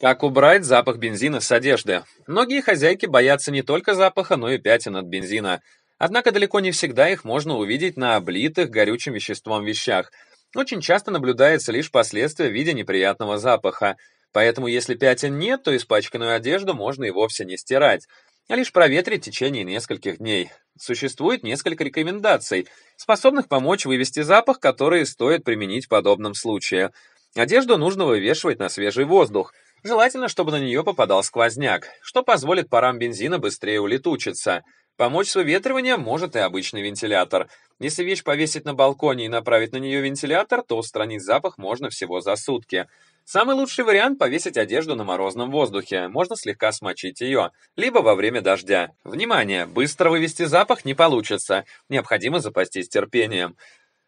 Как убрать запах бензина с одежды? Многие хозяйки боятся не только запаха, но и пятен от бензина. Однако далеко не всегда их можно увидеть на облитых горючим веществом вещах. Очень часто наблюдается лишь последствия в виде неприятного запаха. Поэтому если пятен нет, то испачканную одежду можно и вовсе не стирать, а лишь проветрить в течение нескольких дней. Существует несколько рекомендаций, способных помочь вывести запах, которые стоит применить в подобном случае. Одежду нужно вывешивать на свежий воздух – Желательно, чтобы на нее попадал сквозняк, что позволит парам бензина быстрее улетучиться. Помочь с выветриванием может и обычный вентилятор. Если вещь повесить на балконе и направить на нее вентилятор, то устранить запах можно всего за сутки. Самый лучший вариант – повесить одежду на морозном воздухе, можно слегка смочить ее, либо во время дождя. Внимание! Быстро вывести запах не получится, необходимо запастись терпением.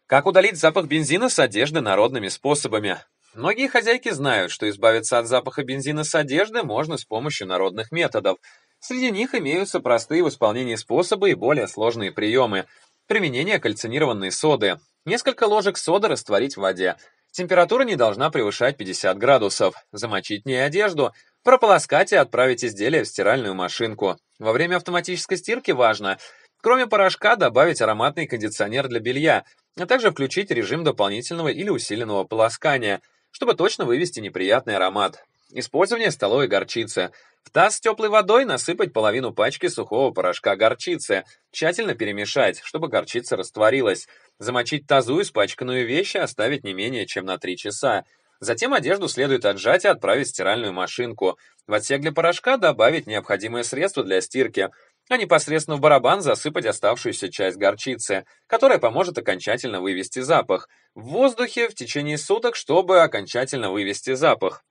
Как удалить запах бензина с одежды народными способами? Многие хозяйки знают, что избавиться от запаха бензина с одежды можно с помощью народных методов. Среди них имеются простые в исполнении способы и более сложные приемы. Применение кальцинированной соды. Несколько ложек соды растворить в воде. Температура не должна превышать 50 градусов. Замочить не одежду. Прополоскать и отправить изделие в стиральную машинку. Во время автоматической стирки важно – Кроме порошка добавить ароматный кондиционер для белья, а также включить режим дополнительного или усиленного полоскания – чтобы точно вывести неприятный аромат. Использование столовой горчицы. В таз с теплой водой насыпать половину пачки сухого порошка горчицы. Тщательно перемешать, чтобы горчица растворилась. Замочить тазу испачканную вещи, оставить не менее чем на 3 часа. Затем одежду следует отжать и отправить в стиральную машинку. В отсек для порошка добавить необходимое средство для стирки а непосредственно в барабан засыпать оставшуюся часть горчицы, которая поможет окончательно вывести запах. В воздухе в течение суток, чтобы окончательно вывести запах.